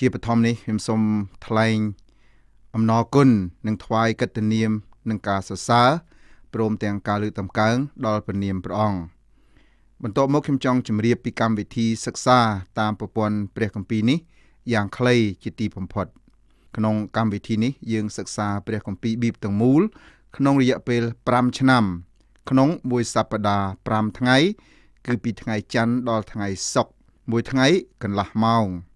ជាបឋមនេះខ្ញុំសូមថ្លែងអំណរគុណនិងថ្វាយកិត្តិនាមនឹងការសរសើរព្រមទាំងការលើកតម្កើង ដល់ព្រះនាមព្រះអង្គបន្ទាប់មកខ្ញុំចង់ជម្រាបពីកម្មវិធីសិក្សាតាមប្រព័ន្ធព្រះគម្ពីរនេះយ៉ាងខ្លីជាទីបំផុតក្នុងកម្មវិធីនេះយើង សិក្សាព្រះគម្ពីរប៊ីបទាំងមូល ក្នុងរយៈពេល5ឆ្នាំ ក្នុងមួយសប្តាហ៍5ថ្ងៃ គឺពីថ្ងៃច័ន្ទដល់ថ្ងៃសុក្រមួយថ្ងៃកន្លះម៉ោង។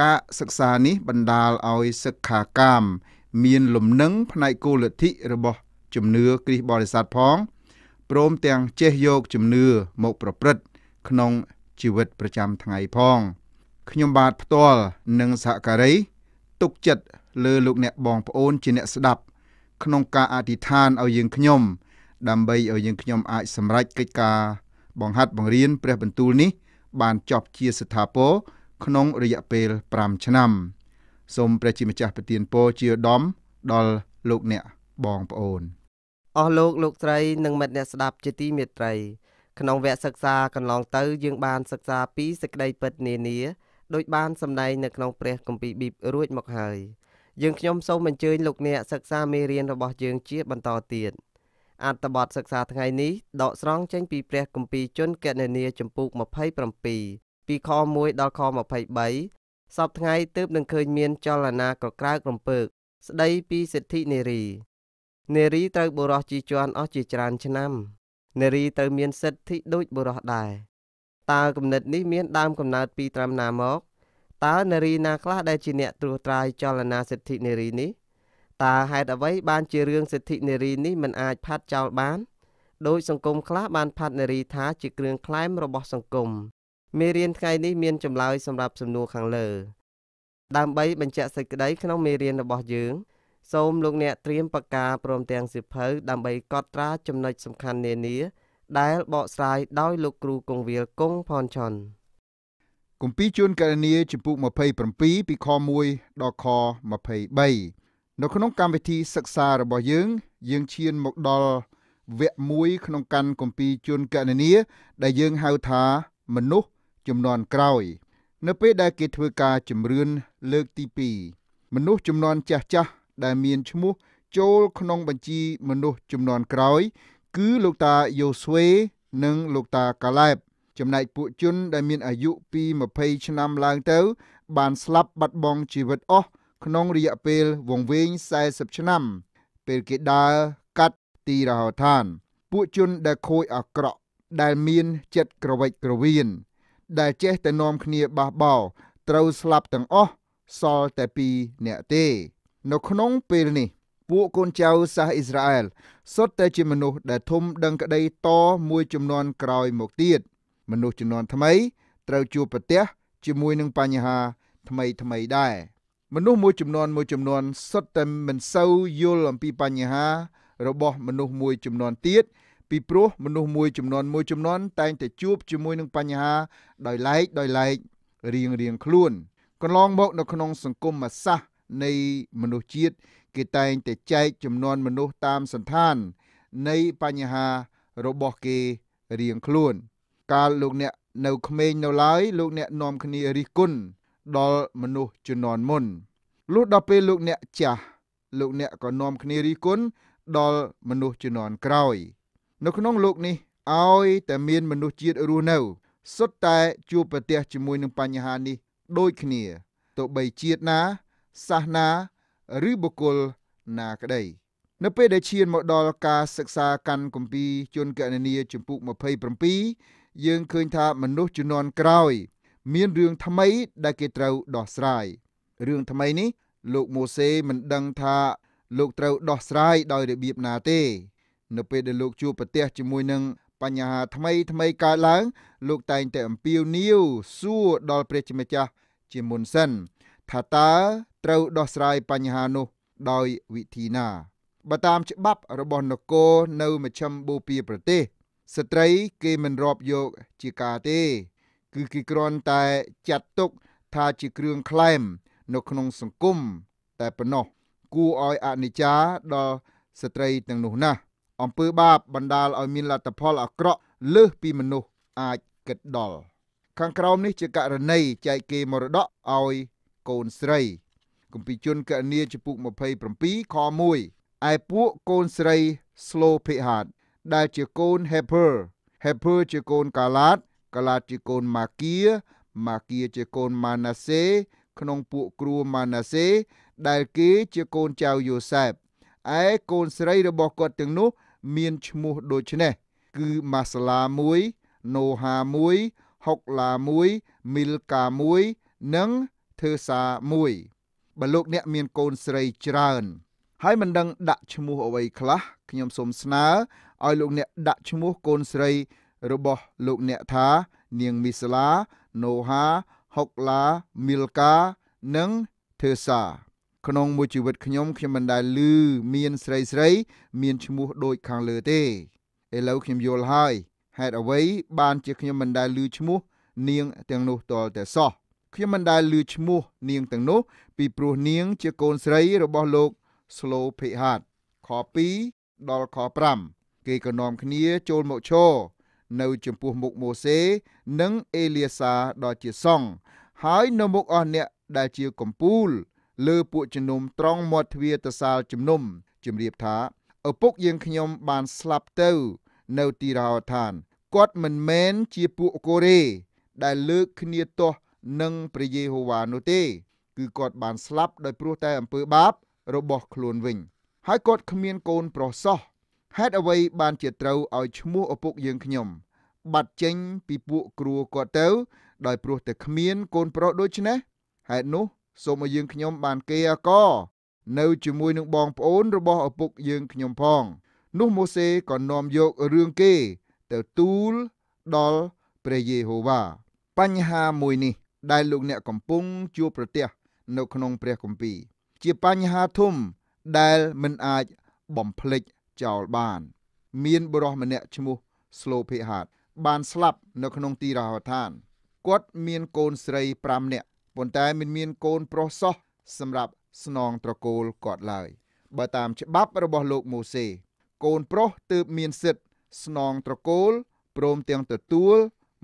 ការសិក្សានេះបណ្ដាលឲ្យសិក្ខាកាមមានលំនឹងផ្នែកគោលលទ្ធិរបស់ ជំនឿគ្រីស្ទបរិស័ទផងព្រមទាំងចេះយកជំនឿមកប្រព្រឹត្តក្នុងជីវិតប្រចាំថ្ងៃផងខ្ញុំបាទផ្ទាល់និងសហការី ទុកចិត្តលើលោកអ្នកបងប្អូនជាអ្នកស្ដាប់ ក្នុងការអធិដ្ឋានឲ្យយើងខ្ញុំ ដើម្បីឲ្យយើងខ្ញុំអាចសម្រេចកិច្ចការ បង្ហាត់បង្រៀនព្រះបន្ទូលនេះបានចប់ជាស្ថាពរក្នុងរយៈពេល5ឆ្នាំសូមព្រះជាម្ចាស់ប្រទានពរជាឧត្តមដល់លោកអ្នកបងប្អូនអស់លោកលោកស្រី និងមិត្តអ្នកស្ដាប់ជាទីមេត្រី ក្នុងវគ្គសិក្សាកន្លងទៅយើងបានសិក្សាពីសេចក្តីពិតនានាដោយបានសម្ដែងនៅក្នុងព្រះគម្ពីរប៊ីបរួចមកហើយយើងខ្ញុំសូមអញ្ជើញលោកអ្នកសិក្សាមេរៀនរបស់យើងជាបន្តទៀតអត្ថបទសិក្សាថ្ងៃនេះដកស្រង់ចេញពីព្រះគម្ពីរជនកណនីជំពូក27ពីខ1ដល់ខ23សពថ្ងៃទើបនឹងឃើញមានចលនាក្រក្រើករំពើកស្ដីពីសិទ្ធិនារីនារីត្រូវបុរសជាជាន់អស់ជាច្រើនឆ្នាំនារីត្រូវមាន សិទ្ធិដូចបុរសដែរតើគំនិតនេះមាន ដើម កំណើតពីត្រឹមណាមកតើនារីណាខ្លះដែលជាអ្នកត្រួសត្រាយចលនាសិទ្ធិនារីនេះតើហេតុអ្វីបានជារឿងសិទ្ធិនារីនេះមិនអាចផាត់ចោលបានដោយសង្គមខ្លះបានផាត់នារីថាជាគ្រឿងក្លែមរបស់សង្គមមេរៀនថ្ងៃនេះមានចម្លើយសម្រាប់សំណួរខាងលើដើម្បីបញ្ជាក់សេចក្តីក្នុងមេរៀនរបស់យើង សូមលោកអ្នកត្រៀមបកាព្រមទាំងសៀវភៅដើម្បីកត់ត្រាចំណុចសំខាន់នានា ដែលបកស្រាយដោយលោកគ្រូគង្វាលគង់ផនឆុនគម្ពីរជួនករណីចំពុក27ពីខ1ដល់ខ23នៅក្នុងកម្មវិធីសិក្សារបស់យើង យើងឈានមកដល់វគ្គ1ក្នុងកាន់គម្ពីរជួនកណនីដែលយើងហៅថាមនុស្សចំនួនក្រោយ នៅពេលដែលគេធ្វើការជំរឿនលើកទី2មនុស្សចំនួនចាស់ចាស់ ដែលមានឈ្មោះ ចូលក្នុងបញ្ជីមនុស្សចំនួនក្រោយ គឺលោកតាយូស្វេនិងលោកតាកាឡែបចំណែកពួកជន ដែលមានអាយុពី20ឆ្នាំឡើងទៅ បានស្លាប់បាត់បង់ជីវិតអស់ក្នុងរយៈពេលវង្វេង40ឆ្នាំ ពេលគេដើរកាត់ទីរហោឋាន ពួកជនដែលខូចអាក្រក់ ដែលមានចិត្តក្រវិចក្រវៀនដែលចេះតែនាំគ្នាបះបោ ត្រូវស្លាប់ទាំងអស់សល់តែ2នាក់ទេនៅក្នុងពេលនេះ ពួកកូនចៅសាសអ៊ីស្រាអែលសុទ្ធតែជាមនុស្សដែលធំដឹងក្តី តមួយចំនួនក្រោយមកទៀត មនុស្សចំនួនថ្មីត្រូវជួបប្រទះជាមួយនឹងបញ្ហាថ្មីថ្មីដែរមនុស្សមួយចំនួនមួយចំនួនសុទ្ធតែមិនសូវយល់អំពីបញ្ហា របស់ មនុស្សមួយចំនួនទៀតពីព្រោះមនុស្សមួយចំនួនមួយចំនួនតែងតែជួបជាមួយនឹងបញ្ហាដោយឡែកដោយឡែករៀងរៀងខ្លួនកន្លងមកនៅក្នុងសង្គមសាស្ត្រនៃមនុស្សជាតិគេតែងតែចែកចំនួនមនុស្សតាមសន្តាន នៃបញ្ហារបស់គេរៀងខ្លួន កាលលោកអ្នកនៅក្មេងនៅឡើយលោកអ្នកនាំគ្នារិះគន់ដល់មនុស្សជំនាន់មុនលុះដល់ពេលលោកអ្នកចាស់លោកអ្នកក៏នាំគ្នារិះគន់ដល់មនុស្សជំនាន់ក្រោយនៅក្នុងលោកនេះឲ្យតែមាន មនុស្សជាតិរស់នៅ សុទ្ធតែ ជួបប្រទះជាមួយនឹងបញ្ហានេះ ដូចគ្នាទោះបីជាតិណា សាសនាឬបុគ្គលណាក្តីនៅពេលដែលឈានមកដល់ការសិក្សាកាន់គម្ពីរជនកណនីជំពូក27យើងឃើញថាមនុស្សជំនាន់ក្រោយ មានរឿងថ្មីដែលគេត្រូវដោះស្រាយរឿងថ្មីនេះ លោកម៉ូសេមិនដឹងថាលោកត្រូវដោះស្រាយដោយរបៀបណាទេនៅពេលដែលលោកជួបប្រទះជាមួយនឹងបញ្ហាថ្មីថ្មីកើតឡើងលោកតែងតែអំពាវនាវសួរដល់ព្រះជាម្ចាស់ជាមុនសិន ថាតើត្រូវដោះស្រាយបញ្ហានោះដោយវិធីណាបើតាមច្បាប់របស់នគរនៅមជ្ឈមបូព៌ាប្រទេសស្ត្រីគេមិនរាប់យកជាការទេ គឺគេគ្រាន់តែចាត់ទុកថាជាគ្រឿងក្លែមនៅក្នុងសង្គមតែប៉ុណ្ណោះ គួរឲ្យអនិច្ចាដល់ស្ត្រីទាំងនោះណាស់អំពើបាបបណ្ដាលឲ្យមានលទ្ធផលអាក្រក់លើសពីមនុស្សអាចគិតដល់ខាងក្រោមនេះជាករណីចែកគេមរតកឲ្យកូនស្រីគម្ពីរជនកណីចំពុក27ខ1ឯពួកកូនស្រី Slow Pehad ដែលជាកូន Heper Heper ជាកូនកាឡាតកាឡាតជាកូនម៉ាគៀម៉ាគៀជាកូនម៉ាណាសេ ក្នុងពួកគ្រួម៉ាណាសេ ដែលគេជាកូនចៅយូសែបឯកូនស្រីរបស់គាត់ទាំងនោះមានឈ្មោះដូចនេះគឺម៉ាសាឡា1ណូហា1ហុកឡា1មីលកា1និងធ្វើសា1បើលោកអ្នក មាន កូនស្រីច្រើនហើយមិនដឹងដាក់ឈ្មោះអ្វី ខ្លះខ្ញុំសូមស្នើឲ្យលោកអ្នកដាក់ឈ្មោះកូនស្រី របស់ លោកអ្នកថា នាងមីសាឡាណូហាហុកឡាមីលកានិងធ្វើសាក្នុងមួយជីវិតខ្ញុំខ្ញុំមិនដែលឮមានស្រីស្រីមានឈ្មោះដូចខាងលើទេឥឡូវខ្ញុំយល់ហើយហេតុអ្វីបានជាខ្ញុំមិនដែលឮឈ្មោះនាងទាំងនោះតលតែសោះខ្ញុំមិនដែលឮឈ្មោះនាងទាំងនោះពីព្រោះនាងជាកូនស្រីរបស់លោក Slow Phehat ខ2ដល់ខ5គេក៏នាំគ្នាចូលមកឈរនៅចំពោះមុខម៉ូសេនិងអេលីសាដ៏ជាសង្ឃហើយនៅមុខអស់អ្នកដែលជាកំពូលលើពួកជំនុំត្រង់មាត់ទ្វារទៅសាលជំនុំជំរាបថាឪពុកយើងខ្ញុំបានស្លាប់ទៅនៅទីរហោឋានគាត់មិនមែនជាពួកកូរ៉េដែលលើកគ្នាទោះនឹងព្រះយេហូវ៉ានោះទេ គឺគាត់បាន ស្លាប់ដោយព្រោះតែអំពើបាបរបស់ខ្លួនវិញ ហើយគាត់គ្មានកូនប្រុសសោះហេតុអ្វី បានជាត្រូវឲ្យឈ្មោះឪពុកយើងខ្ញុំ បាត់ចេញ ពីពួកគ្រួគាត់ទៅដោយព្រោះតែគ្មានកូនប្រុសដូច្នេះហេតុនោះសូមឲ្យយើងខ្ញុំបានគេអកនៅជាមួយនឹងបងប្អូនរបស់ឪពុក យើងខ្ញុំផង នោះម៉ូសេក៏នាំយករឿងគេ ទៅទូលដល់ព្រះយេហូវ៉ាបញ្ហាមួយនេះ ដែលលោក អ្នកកំពុងជួបប្រទះនៅក្នុងព្រះគម្ពីរជាបញ្ហាធំដែលមិនអាចបំភ្លេចចោលបាន មានបុរសម្នាក់ឈ្មោះ Slow Phehat បានស្លាប់នៅក្នុងទីរហោឋានគាត់មានកូនស្រី5នាក់ប៉ុន្តែមិនមានកូនប្រុសសោះសម្រាប់ស្នងត្រកូលគាត់ឡើយបើតាមច្បាប់របស់លោកម៉ូសេ កូនប្រុសទើបមានសិទ្ធិស្នងត្រកូលព្រមទាំងទទួល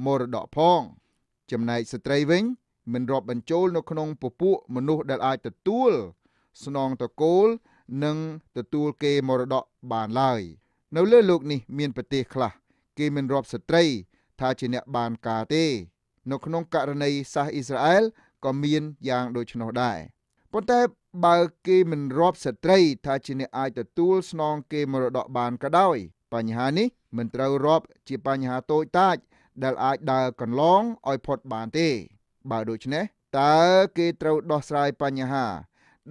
មរតកផង ចំណែកស្ត្រីវិញមិនរាប់បញ្ចូលនៅក្នុងពពួកមនុស្សដែលអាចទទួលស្នងត្រកូល និងទទួលគេមរតកបានឡើយនៅលើโลกនេះ មានប្រទេសខ្លះគេមិនរាប់ស្ត្រី ថាជាអ្នកបានការទេ នៅក្នុងករណីសាសអ៊ីស្រាអែលក៏មានយ៉ាងដូច្នោះដែរប៉ុន្តែ បើគេមិនរាប់ស្ត្រី ថាជាអ្នកអាចទទួល ស្នងគេមរតកបានក៏ដោយ បញ្ហានេះមិនត្រូវរាប់ ជាបញ្ហាតូចតាច ដែលអាចដើរកន្លងឲ្យផុតបានទេ បើដូច្នេះតើគេត្រូវដោះស្រាយបញ្ហា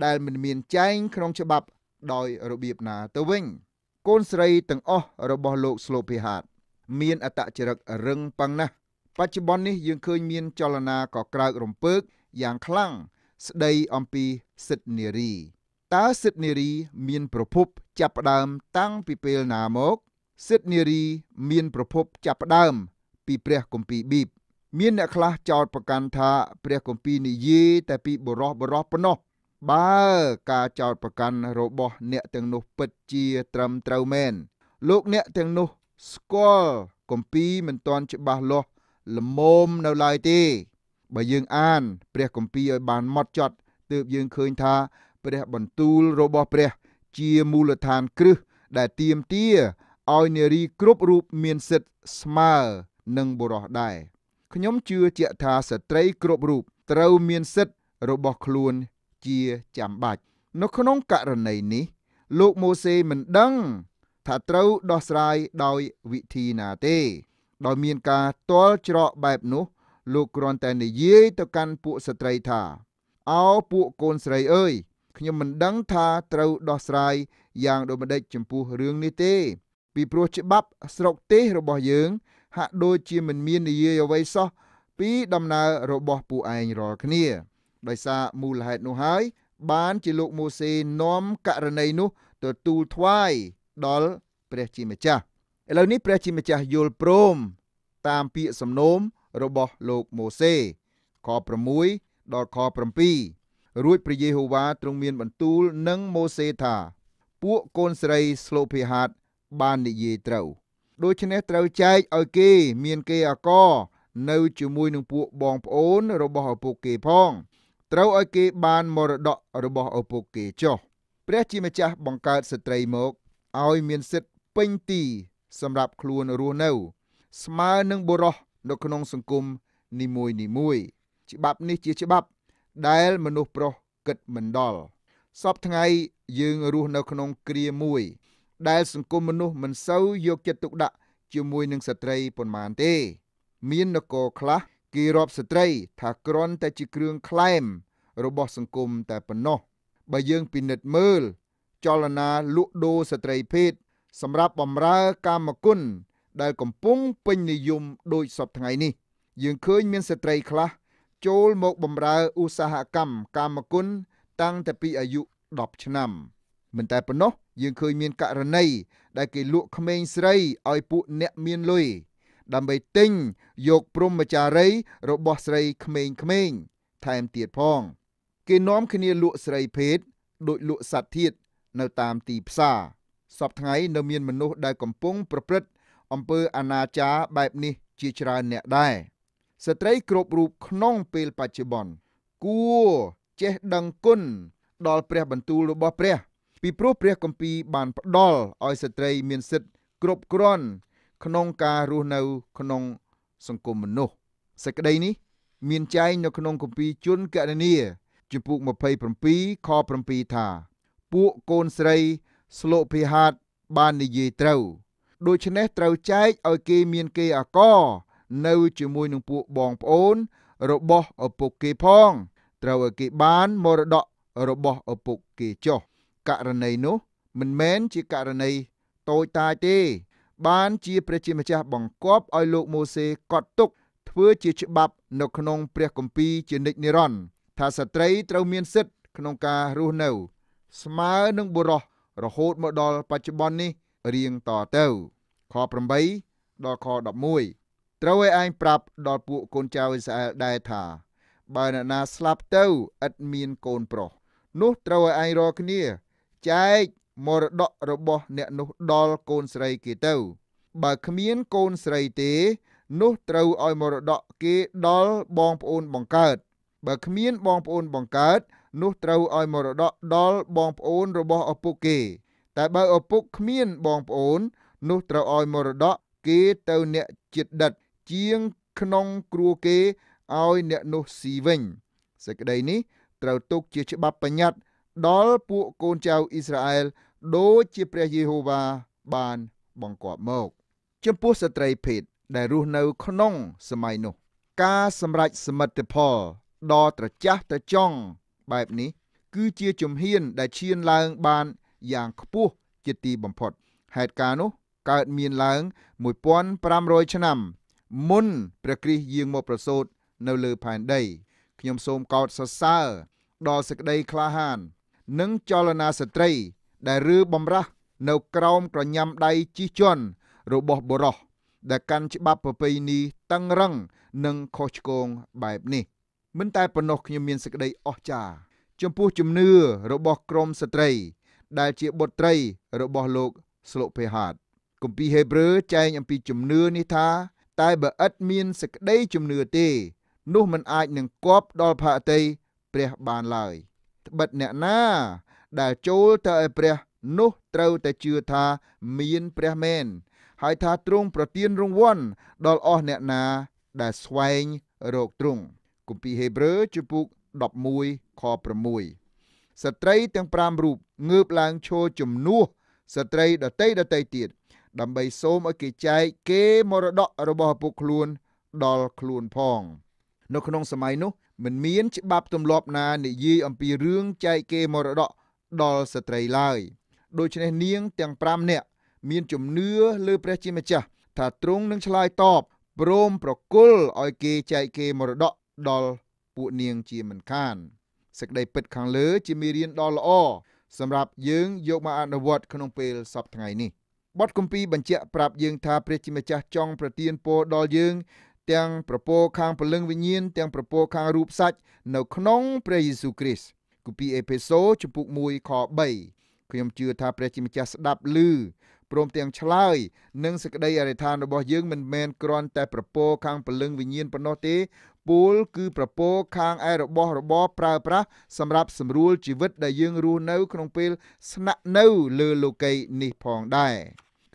ដែលមិនមានចែងក្នុងច្បាប់ ដោយរបៀបណា ទៅវិញ កូនស្រីទាំងអស់របស់លោកស្លូភីហាតមានអត្តចរិតរឹងប៉ឹងណាស់ បច្ចុប្បន្ននេះយើងឃើញមានចលនាក៏ក្រើករំពើកយ៉ាងខ្លាំងស្ដីអំពីសិទ្ធិនារីតើសិទ្ធិនារី មានប្រភពចាប់ផ្ដើមតាំងពីពេលណាមកសិទ្ធិនារី មាន ប្រភពចាប់ផ្ដើម ពីព្រះគម្ពីរប៊ីបមានអ្នកខ្លះចោទប្រកាន់ថា ព្រះគម្ពីរនិយាយតែពីបុរសបុរសប៉ុណ្ណោះបើការចោទប្រកាន់របស់ អ្នកទាំងនោះពិតជាត្រឹមត្រូវមែន លោកអ្នកទាំងនោះស្គាល់គម្ពីរមិនទាន់ច្បាស់លាស់ល្មមនៅឡើយទេបើយើងអាន ព្រះគម្ពីរឲ្យបានម៉ត់ចត់ទើបយើងឃើញថាព្រះបន្ទូលរបស់ព្រះជាមូលដ្ឋានគ្រឹះដែលទៀមទាឲ្យនារីគ្រប់រូបមានសិទ្ធិស្មើនឹងបុរសដែរខ្ញុំជឿជាក់ថាស្ត្រីគ្រប់រូបត្រូវមានសិទ្ធិរបស់ខ្លួនជាចាំបាច់នៅក្នុងករណីនេះ លោកម៉ូសេមិនដឹងថាត្រូវដោះស្រាយដោយវិធីណាទេ ដោយមានការទាល់ច្រកបែបនោះលោកគ្រាន់តែនិយាយទៅកាន់ពួកស្ត្រីថាអោពួកកូនស្រីអើយខ្ញុំមិនដឹងថាត្រូវដោះស្រាយយ៉ាង ដូចម្ដេចចំពោះរឿងនេះទេ ពីព្រោះច្បាប់ស្រុកទេសរបស់យើង ហាក់ដូចជាមិនមាននិយាយអ្វីសោះពីដំណើររបស់ពួកឯងរាល់គ្នាដោយសារមូលហេតុនោះហើយ បានជាលោកម៉ូសេនាំករណីនោះទៅទូលថ្វាយដល់ព្រះជាម្ចាស់ឥឡូវនេះព្រះជាម្ចាស់យល់ព្រម តាមពាក្យសំណូមរបស់លោកម៉ូសេខ6ដល់ខ7រួចព្រះយេហូវ៉ាទ្រង់មាន បន្ទូលនឹងម៉ូសេថាពួកកូនស្រីស្លូភីហាតបាននិយាយត្រូវដូច្នេះត្រូវចែកឲ្យគេ មានគេអកនៅជាមួយនឹងពួកបងប្អូន របស់ឪពុកគេផង ត្រូវឲ្យគេ បានមរតករបស់ឪពុកគេចុះព្រះជាម្ចាស់បង្កើតស្ត្រីមកឲ្យមានសិទ្ធិពេញទី សម្រាប់ខ្លួនរស់នៅ ស្មើនឹងបុរសនៅក្នុងសង្គមនីមួយនីមួយ ច្បាប់នេះជាច្បាប់ដែលមនុស្សប្រុសគិតមិនដល់សពថ្ងៃយើងរស់នៅក្នុងគ្រាមួយ ដែល សង្គមមនុស្សមិនសូវយកចិត្តទុកដាក់ជាមួយនឹងស្ត្រីប៉ុន្មានទេមាននគរខ្លះគេរាប់ស្ត្រី ថាគ្រាន់តែជាគ្រឿងក្លែម របស់សង្គមតែប៉ុណ្ណោះបើយើងពិនិត្យមើល ចលនាលក់ដូរស្ត្រីភេទសម្រាប់បំរើកាមគុណដែល កំពុងពេញនិយមដូចសពថ្ងៃនេះ យើងឃើញមានស្ត្រីខ្លះ ចូលមកបម្រើឧស្សាហកម្មកម្មគុណតាំងតែពីអាយុ10ឆ្នាំមិនតែប៉ុណ្ណោះយើងឃើញមានករណីដែលគេលក់ក្មេងស្រីឲ្យពួកអ្នកមានលុយដើម្បីទិញយកព្រមចារី របស់ស្រីក្មេងៗថែមទៀតផង គេនាំគ្នាលក់ស្រីភេទដោយលក់សត្វធាត នៅតាមទីផ្សារសពថ្ងៃនៅមានមនុស្សដែលកំពុងប្រព្រឹត្តអំពើអនាចារបែបនេះជាច្រើនអ្នកដែរស្ត្រីគ្រប់រូបក្នុងពេលបច្ចុប្បន្នគួរចេះដឹងគុណដល់ព្រះបន្ទូលរបស់ព្រះ ពីព្រោះព្រះគម្ពីរបានផ្ដល់ឲ្យស្ត្រីមានសិទ្ធិគ្រប់គ្រាន់ក្នុងការរស់នៅក្នុងសង្គមមនុស្សសេចក្តីនេះមានចែងនៅក្នុងគម្ពីរជនគណនីជំពូក27ខ7ថា ពួកកូនស្រីស្លោភិហាតបាននិយាយត្រូវដូច្នេះត្រូវចែកឲ្យគេមានគេអាករនៅជាមួយនឹងពួកបងប្អូន របស់ឪពុកគេផង ត្រូវឲ្យគេបានមរតករបស់ឪពុកគេចុះករណីនោះមិនមែនជាករណីតូចតាចទេ បានជា ព្រះជាម្ចាស់បង្គាប់ឲ្យលោកម៉ូសេកត់ទុកធ្វើជាច្បាប់នៅក្នុងព្រះគម្ពីរជានិច្ចនិរន្តរ៍ថាស្ត្រីត្រូវមានសិទ្ធិក្នុងការរស់នៅស្មើនឹងបុរស រហូតមកដល់បច្ចុប្បន្ននេះរៀងតទៅខ8ដល់ខ11ត្រូវឲ្យឯងប្រាប់ដល់ពួកកូនចៅអ៊ីស្រាអែលដែរថាបើអ្នកណាស្លាប់ទៅឥតមានកូនប្រុសនោះត្រូវឲ្យឯងរកគ្នាចែកមរតករបស់អ្នកនោះដល់កូនស្រីគេទៅបើគ្មានកូនស្រីទេ នោះត្រូវឲ្យមរតកគេដល់បងប្អូនបង្កើតបើគ្មានបងប្អូនបង្កើត នោះត្រូវឲ្យមរតកដល់បងប្អូនរបស់ឪពុកគេតែបើឪពុកគ្មានបងប្អូន នោះត្រូវឲ្យមរតកគេទៅអ្នកចិត្តដិតជាងក្នុងគ្រួគេឲ្យអ្នកនោះស៊ីវិញសេចក្តីនេះត្រូវទុកជាច្បាប់បញ្ញត្តិដល់ពួកកូនចៅអ៊ីស្រាអែលដូចជាព្រះយេហូវ៉ាបានបង្គាប់មកចំពោះស្ត្រីភេទដែលរស់នៅក្នុងសម័យនោះ ការសម្រេចសមិទ្ធផលដ៏ត្រចះត្រចង់បែបនេះ គឺជាជំហាន ដែលឈានឡើងបានយ៉ាងខ្ពស់ជាទីបំផុតហេតុការណ៍នោះ កើតមានឡើង1500ឆ្នាំ មុនព្រះគ្រីស្ទយាងមកប្រសូតនៅលើផែនដីខ្ញុំសូមកោតសរសើរដល់សេចក្តីក្លាហាន និងចលនាស្ត្រីដែលរឺបំរះនៅក្រោមក្រញាំដៃជិះជាន់របស់បុរសដែលកាន់ច្បាប់ប្រពៃណីតឹងរឹងនិងខុសឆ្គងបែបនេះមិនតែប៉ុណ្ណោះខ្ញុំមានសេចក្តីអស្ចារ្យចំពោះជំនឿរបស់ក្រុមស្ត្រីដែលជាបុត្រី របស់លោក ស្លូភេហាតគម្ពីរហេព្រើរចែងអំពីជំនឿនេះថា តែបើឥតមានសេចក្តីជំនឿទេ នោះមិនអាចនឹងគប់ដល់ផាតីព្រះបានឡើយត្បិតអ្នកណាដែលចូលទៅឲ្យព្រះនោះត្រូវតែជឿថាមានព្រះមែនហើយថាទ្រង់ប្រទានរង្វាន់ដល់អស់អ្នកណា ដែលស្វែងរកទ្រង់គម្ពីរហេព្រើរជំពូក11ខ6ស្ត្រីទាំង5រូបងើបឡើងឈរជំនួសស្ត្រីដតីដតីទៀតដើម្បីសូមឲ្យគេចែកគេមរតករបស់ឪពុកខ្លួនដល់ខ្លួនផងនៅក្នុងសម័យនោះ មិនមានច្បាប់ទម្លាប់ណានិយាយអំពីរឿងចែកគេមរតកដល់ស្ត្រីឡើយ ដូច្នេះនាងទាំង5នាក់មានជំនឿលើព្រះជាម្ចាស់ថាទ្រង់នឹងឆ្លើយតបព្រមប្រគល់ឲ្យគេចែកគេមរតកដល់ពួកនាងជាមិនខាន។សេចក្តីពិតខាងលើជាមេរៀនដ៏ល្អសម្រាប់យើងយកមកអនុវត្តក្នុងពេលសពថ្ងៃនេះបទគម្ពីរបញ្ជាក់ប្រាប់យើងថាព្រះជាម្ចាស់ចង់ប្រទានពរដល់យើងទាំងប្រពោខាងពលឹងវិញ្ញាណទាំងប្រពោខាងរូបសាច់នៅក្នុងព្រះយេស៊ូវគ្រីស្ទគម្ពីរអេភេសូជំពូក1ខ3ខ្ញុំជឿថាព្រះជាម្ចាស់ស្ដាប់ឮព្រមទាំងឆ្លើយនឹងសេចក្តីអរិដ្ឋានរបស់យើងមិនមែនគ្រាន់តែប្រពោខាងពលឹងវិញ្ញាណប៉ុណ្ណោះទេពូលគឺប្រពោខាងឯរបស់របរប្រើប្រាស់សម្រាប់សម្រួលជីវិតដែលយើងរស់នៅក្នុងពេល ស្នាក់នៅ លើលោកីយ៍នេះផងដែរ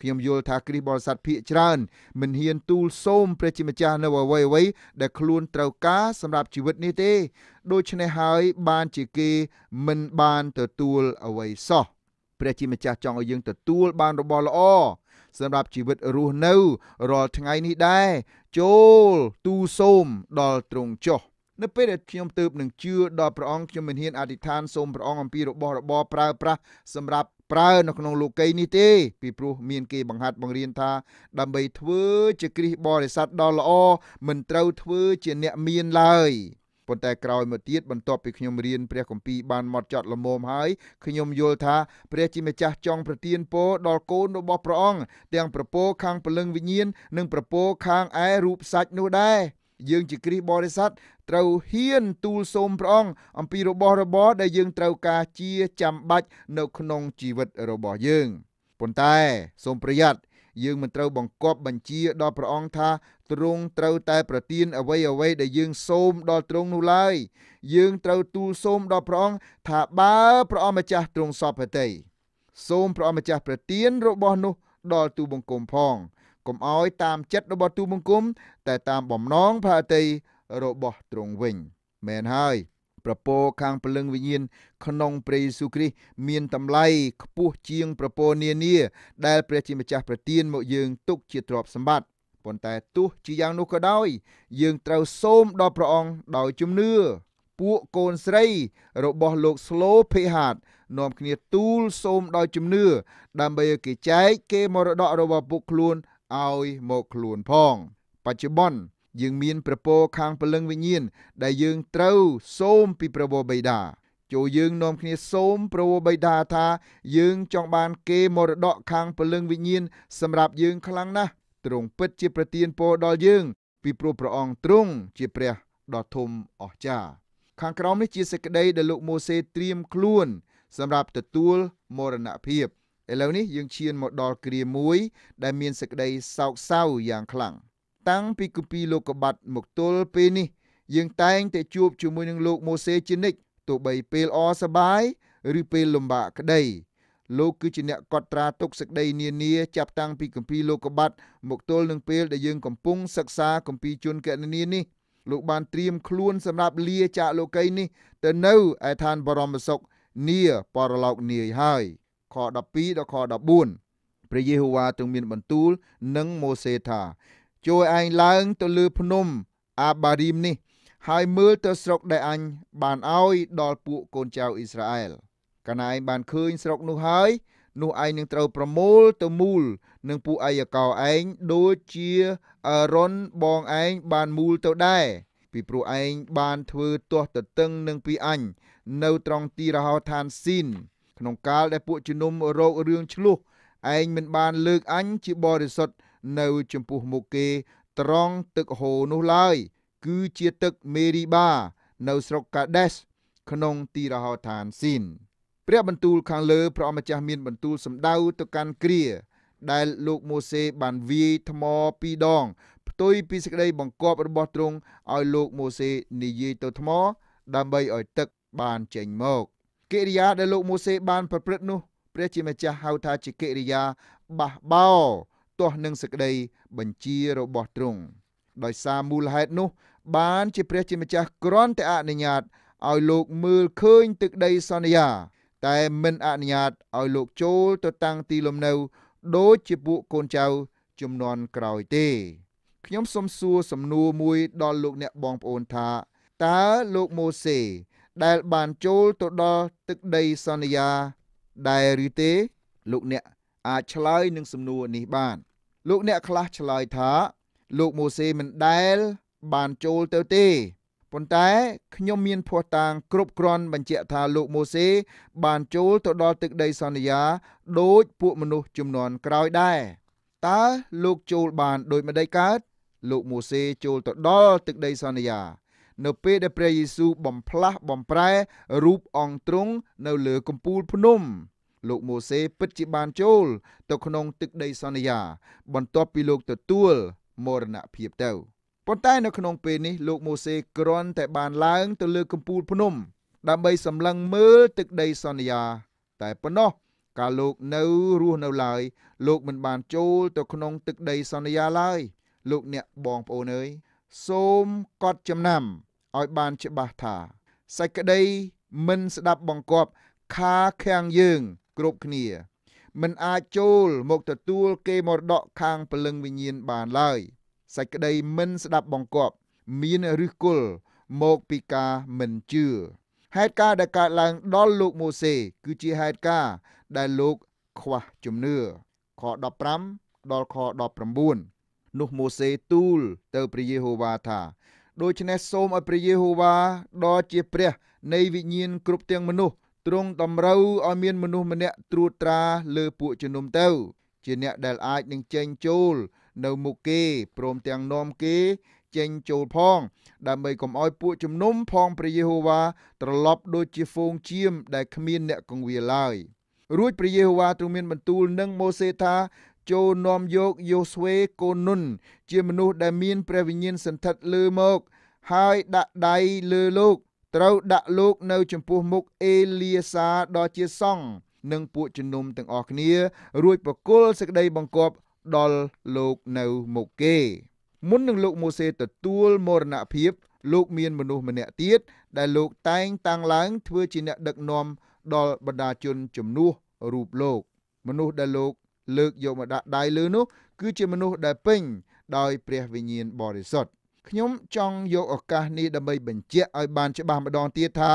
ខ្ញុំយល់ថាគ្រិស្តបរិស័ទភាកច្រើន មិនហ៊ានទូលសូមព្រះជាម្ចាស់នៅអ្វីអ្វីដែលខ្លួនត្រូវការសម្រាប់ជីវិតនេះទេ ដូច្នេះហើយបានជាគេមិនបានទទួលអ្វីសោះព្រះជាម្ចាស់ចង់ឲ្យយើងទទួលបានរបស់ល្អសម្រាប់ជីវិតរស់នៅរាល់ថ្ងៃនេះដែរចូលទូសូមដល់ទ្រង់ចុះ នៅពេលដែលខ្ញុំទៅនឹងជឿដល់ព្រះអង្គខ្ញុំមិនហ៊ានអធិដ្ឋានសូមព្រះអង្គអំពីរបស់របរប្រើប្រាស់សម្រាប់ប្រើ នៅក្នុងលោកីយ៍នេះទេ ពីព្រោះមានគេបង្ហាត់បង្រៀនថា ដើម្បីធ្វើជាគ្រីស្ទបរិស័ទដ៏ល្អមិនត្រូវធ្វើជាអ្នកមានឡើយប៉ុន្តែក្រោយមកទៀតបន្ទាប់ពីខ្ញុំរៀនព្រះគម្ពីរបានមកចត់លមមហើយខ្ញុំយល់ថា ព្រះជាម្ចាស់ចង់ប្រទានពរដល់កូនរបស់ព្រះអង្គទាំងប្រពោខាងពលឹងវិញ្ញាណនិងប្រពោខាងឯរូបសាច់នោះដែរយើងជាគ្រីស្ទបរិស័ទត្រូវហ៊ានទូលសូមព្រះអង្គអំពីរបស់របរដែលយើងត្រូវការជាចាំបាច់នៅក្នុងជីវិតរបស់យើងប៉ុន្តែសូមប្រយ័ត្នយើងមិនត្រូវបង្កប់បញ្ជាដល់ព្រះអង្គថាទ្រង់ត្រូវតែប្រទានអ្វីអ្វីដែលយើងសូមដល់ទ្រង់នោះឡើយយើងត្រូវទូលសូមដល់ព្រះអង្គថាបើព្រះអង្គម្ចាស់ទ្រង់សពប្រតិសូមព្រះអង្គម្ចាស់ប្រទានរបស់នោះ ដល់ទូបង្គំផងកុំអោយតាមចិត្តរបស់ទូបង្គំតែតាមបំណងព្រះអតីរបស់ទ្រង់វិញ មែនហើយ ប្រពោខាងព្រលឹងវិញ្ញាណក្នុងព្រះយេស៊ូវគ្រីស្ទមានតម្លៃខ្ពស់ជាងប្រពោនានា ដែលព្រះជាម្ចាស់ប្រទានមកយើងទុកជាទ្រព្យសម្បត្តិប៉ុន្តែទោះជាយ៉ាងនោះក៏ដោយយើងត្រូវសូមដល់ព្រះអង្គដោយជំនឿពួកកូនស្រី របស់លោកស្លូភេហាតនាំគ្នាទូលសូមដោយជំនឿដើម្បីឲ្យគេចែកគេមរតករបស់ពួកខ្លួនឲ្យមកខ្លួនផងបច្ចុប្បន្នយើងមាន ប្រពោខាងពលឹងវិញ្ញាណដែលយើងត្រូវសូមពីព្រះវរបិតាចូលយើងនាំគ្នាសូមព្រះវរបិតាថា យើងចង់បានគេមរតកខាងពលឹងវិញ្ញាណសម្រាប់យើងខ្លាំងណាស់ទ្រង់ពិតជាប្រទានពរដល់យើង ពីព្រោះព្រះអង្គទ្រង់ជាព្រះដ៏ធំអស្ចារ្យខាងក្រោមនេះជាសេចក្តីដែលលោកម៉ូសេត្រៀមខ្លួន សម្រាប់ទទួលមរណភាពឥឡូវនេះយើងឈានមកដល់គ្រាមួយ ដែលមានសេចក្តីសោកសៅយ៉ាងខ្លាំងតាំងពីគម្ពីរលោកកបាត់មកទល់ពេលនេះយើងតែងតែជួបជាមួយនឹងលោកម៉ូសេជានិច្ចទោះបីពេលអសប្បាយឬពេលលំបាកក្តីលោកគឺជាអ្នកកត់ត្រាទុកសេចក្តីនានាចាប់តាំងពីគម្ពីរលោកុបាត់ មកទល់នឹងពេលដែលយើងកំពុងសិក្សាគម្ពីរជនកណនីនេះលោកបានត្រៀមខ្លួនសម្រាប់លាចាកលោកីនេះទៅនៅឯឋានបរមសុខនីបរឡោកនីយហើយខ12ដល់ខ14ព្រះយេហូវ៉ាទ្រង់មានបន្ទូលនឹងម៉ូសេថាជួយឯងឡើងទៅលើភ្នំអាបារីមនេះហើយមើលទៅស្រុកដែលអញ បានឲ្យដល់ពួកកូនចៅអ៊ីស្រាអែលកណៃបានឃើញស្រុកនោះហើយនោះឯងនឹងត្រូវប្រមូលទៅមូលនឹងពួកអាយកោឯងដូចជាអរុនបងឯងបានមូលទៅដែរពីព្រោះឯងបានធ្វើទាស់ទទឹងនឹងពីអញនៅត្រង់ទីរហោឋានស៊ីនក្នុងកាលដែលពួកជំនុំរោគរឿងឆ្លោះឯងមិនបានលើកអញជាបរិសុទ្ធនៅចំពោះមុខគេត្រង់ទឹកហូរនោះឡើយគឺជាទឹកមេរីបានៅស្រុកកាដេសក្នុងទីរហោឋានស៊ីនព្រះបន្ទូលខាងលើព្រះអម្ចាស់មានបន្ទូលសម្ដៅទៅកាន់គ្រាដែលលោកម៉ូសេបានវាយថ្មពីរដង ផ្ទុយពីសេចក្តីបង្គាប់របស់ទ្រង់ឲ្យលោកម៉ូសេនិយាយទៅថ្មដើម្បីឲ្យទឹកបានចេញមកកិរិយាដែលលោកម៉ូសេបានប្រព្រឹត្តនោះព្រះជាម្ចាស់ហៅថាជាកិរិយាបះបោទាស់នឹងសេចក្តីបញ្ជារបស់ទ្រង់ដោយសារមូលហេតុនោះបានជាព្រះជាម្ចាស់គ្រាន់តែអនុញ្ញាតឲ្យលោកមើលឃើញទឹកដីសន្យាតែមិនអនុញ្ញាតឲ្យលោកចូលទៅតាំងទីលំនៅដូចជាពួកកូនចៅជំនាន់ក្រោយទេ ខ្ញុំសូមសួរសំណួរមួយដល់លោកអ្នកបងប្អូនថាតើលោកម៉ូសេ ដែលបានចូលទៅដល់ទឹកដីសន្យាដែរឬទេលោកអ្នកអាចឆ្លើយនឹងសំណួរនេះបានលោកអ្នកខ្លះឆ្លើយថា លោកម៉ូសេមិនដែលបានចូលទៅទេប៉ុន្តែខ្ញុំមានភ័ស្តុតាងគ្រប់គ្រាន់បញ្ជាក់ថាលោកម៉ូសេ បានចូលទៅដល់ទឹកដីសន្យាដោយពួកមនុស្សចំនួនក្រោយដែរតើលោកចូលបានដោយម្ដេចកើតលោកម៉ូសេចូលទៅដល់ទឹកដីសន្យានៅពេលដែលព្រះយេស៊ូវបំផ្លាស់បំប្រែរូបអង្គទ្រង់នៅលើកំពូលភ្នំ លោកម៉ូសេពិតជាបានចូលទៅក្នុងទឹកដីសន្យាបន្ទាប់ពីលោកទទួលមរណភាពទៅ។ប៉ុន្តែនៅក្នុងពេលនេះលោកម៉ូសេគ្រាន់តែបានឡើងទៅលើកំពូលភ្នំ ដើម្បីសម្លឹងមើលទឹកដីសន្យា តែប៉ុណ្ណោះកាលលោកនៅរស់នៅឡើយលោកមិនបានចូលទៅក្នុងទឹកដីសន្យាឡើយលោកអ្នកបងប្អូនអើយសូមកត់ចំណាំឲ្យបានច្បាស់ថា សេចក្តីមិនស្ដាប់បង្គាប់ខាខាងយើងគ្រប់គ្នាមិនអាចចូលមកទទួលគេមរតកខាងព្រលឹងវិញ្ញាណបានឡើយ។សេចក្តីមិនស្ដាប់បង្គាប់មានឫសគល់មកពីការមិនជឿហេតុការណ៍ដែលកើតឡើង ដល់លោកម៉ូសេ គឺជាហេតុការណ៍ដែលលោកខ្វះជំនឿខ15ដល់ខ19នោះម៉ូសេទូល ទៅព្រះយេហូវ៉ាថា ដូច្នេះសូមឲ្យព្រះយេហូវ៉ាដ៏ជាព្រះនៃវិញ្ញាណគ្រប់ទាំងមនុស្សទ្រង់តម្រូវឲ្យមានមនុស្សម្នាក់ត្រួតត្រាលើពួកជំនុំទៅ ជាអ្នក ដែលអាចនឹងចេញចូលនៅមុខគេព្រមទាំងនាំគេ ចេញចូលផង ដើម្បីកុំឲ្យពួកជំនុំផង ព្រះយេហូវ៉ាត្រឡប់ ដូចជាហ្វូងជៀមដែលគ្មាន អ្នកកងវាឡើយរួចព្រះយេហូវ៉ាទ្រង់មាន បន្ទូលនឹងម៉ូសេថា ចូលនាំយកយូស្វេកូននុនជាមនុស្សដែលមាន ព្រះវិញ្ញាណសន្ធិដ្ឋលើមកហើយដាក់ដៃលើលោក ត្រូវដាក់លោកនៅ ចំពោះមុខអេលីសាដ៏ជាសង្ឃនិងពួកជំនុំទាំងអស់គ្នា រួចប្រគល់សេចក្តីបង្គាប់ដល់លោកនៅមុខគេ មុននឹងលោកម៉ូសេទទួលមរណភាពលោកមានមនុស្សម្នាក់ទៀតដែលលោក តែងតាំងឡើងធ្វើជាអ្នក ដឹកនាំដល់បណ្ដាជនជំនួសរូបលោកមនុស្សដែលលោកលើកយកមកដាក់ដៃលើនោះគឺជាមនុស្សដែលពេញដោយ ព្រះវិញ្ញាណបរិសុទ្ធខ្ញុំចង់យកឱកាសនេះដើម្បីបញ្ជាក់ឲ្យបានច្បាស់ម្ដងទៀតថា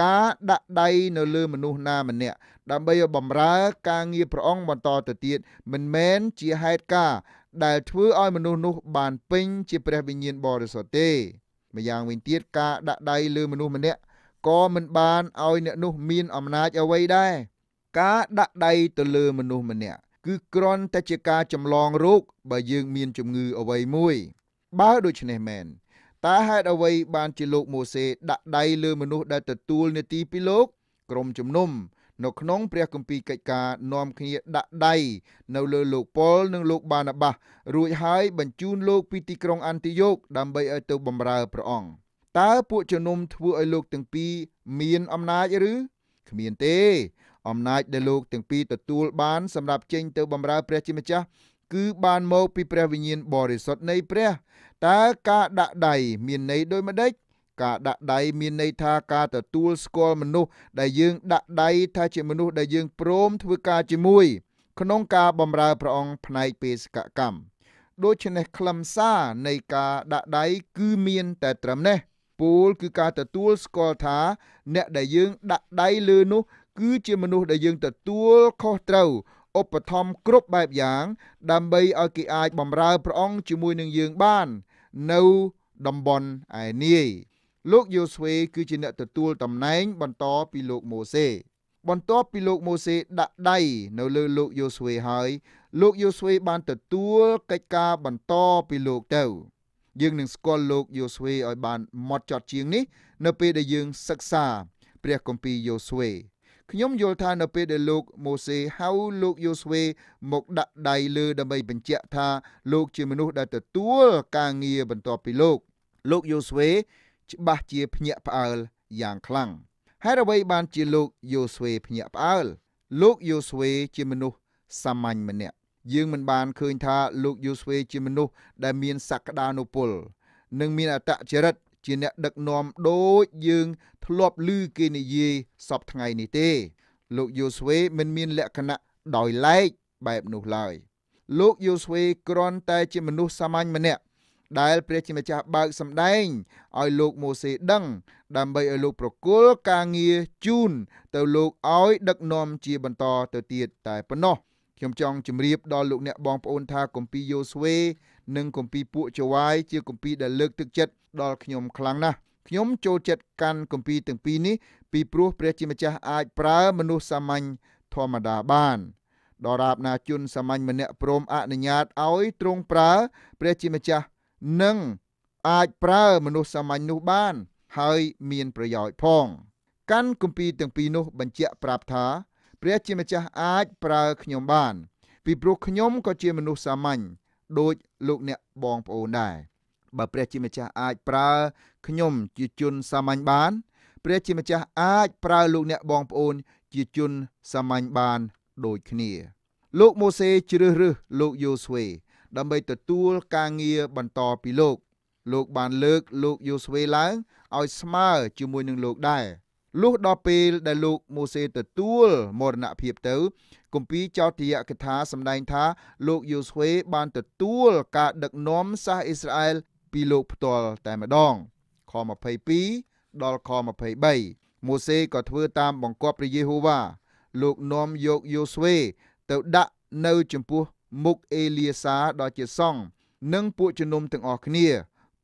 ការដាក់ដៃនៅលើមនុស្សណាម្នាក់ដើម្បីបំរើការងារព្រះអង្គបន្តទៅទៀតមិនមែនជាហេតុការ ដែលធ្វើឲ្យមនុស្សនោះបានពេញជាព្រះវិញ្ញាណបរិសុទ្ធទេម្យ៉ាងវិញទៀតការដាក់ដៃលើមនុស្សម្នាក់ក៏មិនបានឲ្យអ្នកនោះមានអំណាចអ្វីដែរការដាក់ដៃទៅលើមនុស្សម្នាក់គឺគ្រាន់តែជាការចម្លងរោគបើយើងមានជំងឺអ្វីមួយ បើដូច្នេះមែនតើហេតុអ្វីបានជាលោកម៉ូសេដាក់ដៃលើមនុស្សដែលទទួលនេតិពីលោកក្រុមជំនុំនៅក្នុងព្រះគម្ពីរកិច្ចការនាំគ្នាដាក់ដៃនៅលើលោកប៉ុលនិងលោកបាណាបាសរួចហើយបញ្ជូនលោកពីទីក្រុងអាន់ទីយ៉ូកដើម្បីឲ្យទៅបម្រើព្រះអង្គតើពួកជំនុំធ្វើឲ្យលោកទាំងពីរមានអំណាចឬគ្មានទេអំណាចដែលលោកទាំងពីរទទួលបានសម្រាប់ចេញទៅបម្រើព្រះជាម្ចាស់គឺបានមកពីព្រះវិញ្ញាណបរិសុទ្ធនៃព្រះតើការដាក់ដៃមានន័យដូចម្ដេចការដាក់ដៃមានន័យថាការទទួលស្គាល់មនុស្សដែលយើងដាក់ដៃថាជាមនុស្សដែលយើងព្រមធ្វើការជាមួយក្នុងការបម្រើព្រះអង្គផ្នែកបេសកកម្មដូច្នេះខ្លឹមសារនៃការដាក់ដៃគឺមានតែត្រឹមនេះពូលគឺការទទួលស្គាល់ថាអ្នកដែលយើងដាក់ដៃលើនោះគឺជាមនុស្សដែលយើងទទួលខុសត្រូវឧបត្ថម្ភគ្រប់បែបយ៉ាង ដើម្បីឲ្យគេអាចបម្រើព្រះអង្គជាមួយនឹងយើងបាននៅតំបន់ឯនាយលោកយូស្វេ គឺជាអ្នកទទួលតំណែង បន្តពីលោកម៉ូសេ បន្ទាប់ពីលោកម៉ូសេដាក់ដៃនៅលើលោកយូស្វេហើយ លោកយូស្វេបានទទួលកិច្ចការបន្តពីលោកទៅ យើងនឹងស្គាល់លោកយូស្វេឲ្យបានម៉ត់ចត់ជាងនេះនៅពេលដែលយើងសិក្សា ព្រះគម្ពីរយូស្វេខ្ញុំយល់ថានៅពេលដែលលោកម៉ូសេហៅលោកយូស្វេ មកដាក់ដៃលើដើម្បីបញ្ជាក់ថាលោកជាមនុស្សដែលទទួលការងារបន្ទាប់ពីលោកលោកយូស្វេច្បាស់ជាភ្ញាក់ផ្អើលយ៉ាងខ្លាំងហេតុអ្វី បានជាលោកយូស្វេភ្ញាក់ផ្អើលលោកយូស្វេជាមនុស្សសាមញ្ញម្នាក់យើងមិនបានឃើញថាលោកយូស្វេ ជាមនុស្សដែលមានសក្តានុពលនិងមានអត្តចរិតជាអ្នកដឹកនាំដូចយើងធ្លាប់ឮគេនិយាយសពថ្ងៃនេះទេលោកយូស្វេមិន មានលក្ខណៈដោយឡែកបែបនោះឡើយលោកយូស្វេគ្រាន់តែ ជាមនុស្សសាមញ្ញម្នាក់ដែលព្រះជាម្ចាស់បើកសម្ដែងឲ្យលោកម៉ូសេដឹង ដើម្បីឲ្យលោកប្រគល់ការងារជូន ទៅលោកឲ្យ ដឹកនាំជា បន្តទៅទៀតតែប៉ុណ្ណោះខ្ញុំចង់ជម្រាបដល់លោកអ្នកបងប្អូនថាគម្ពីរយូស្វេនិងគម្ពីរពួកចវាយជាគម្ពីរដែលលើកទឹកចិត្តដល់ខ្ញុំខ្លាំងណាស់ខ្ញុំចូលចិត្តកាន់គម្ពីរទាំងពីរនេះពីព្រោះព្រះជាម្ចាស់អាច ប្រើមនុស្សសាមញ្ញធម្មតាបានដរាបណាជនសាមញ្ញម្នាក់ព្រមអនុញ្ញាតឲ្យទ្រង់ប្រើព្រះជាម្ចាស់នឹងអាចប្រើមនុស្សសាមញ្ញនោះបានហើយមានប្រយោជន៍ផងកាន់គម្ពីរទាំងពីរនោះបញ្ជាក់ប្រាប់ថាព្រះជាម្ចាស់អាចប្រើខ្ញុំបាន ពីព្រោះខ្ញុំក៏ជាមនុស្សសាមញ្ញដូចលោកអ្នកបងប្អូនដែរបើព្រះជាម្ចាស់អាចប្រើខ្ញុំជាជនសាមញ្ញបានព្រះជាម្ចាស់អាចប្រើលោកអ្នកបងប្អូនជាជនសាមញ្ញបានដូចគ្នាលោកម៉ូសេជ្រើសរើសលោកយូស្វេដើម្បីទទួលការងារបន្តពីលោកលោកបានលើកលោកយូស្វេឡើងឲ្យស្មើជាមួយនឹងលោកដែរលុះដល់ពេលដែលលោកម៉ូសេទទួលមរណភាពទៅគម្ពីរចោទយកថាសម្ដែងថា លោកយូស្វេបានទទួល ការដឹកនាំសាសអ៊ីស្រាអែលពីលោក ផ្ទាល់តែម្ដងខ22ដល់ខ23ម៉ូសេក៏ធ្វើតាមបង្គាប់ព្រះយេហូវ៉ាលោកនាំយកយូស្វេទៅដាក់នៅចំពោះមុខអេលីសាដ៏ជាសង្ឃនិងពួកជំនុំទាំងអស់គ្នា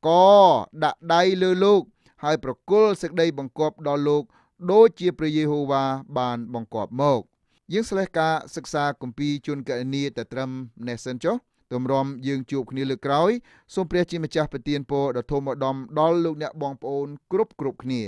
ក៏ដាក់ដៃលើលោក ហើយប្រគល់សេចក្តីបង្គាប់ដល់លោកដូចជាព្រះយេហូវ៉ាបានបង្គាប់មកយើងស្លេះការសិក្សាគម្ពីរជួនកណនីតែត្រឹមនេះសិនចុះ ទម្រាំយើងជួបគ្នាលើកក្រោយសូមព្រះជាម្ចាស់ប្រទានពរដល់ធម្មឧត្តមដល់លោកអ្នកបងប្អូនគ្រប់គ្រប់គ្នា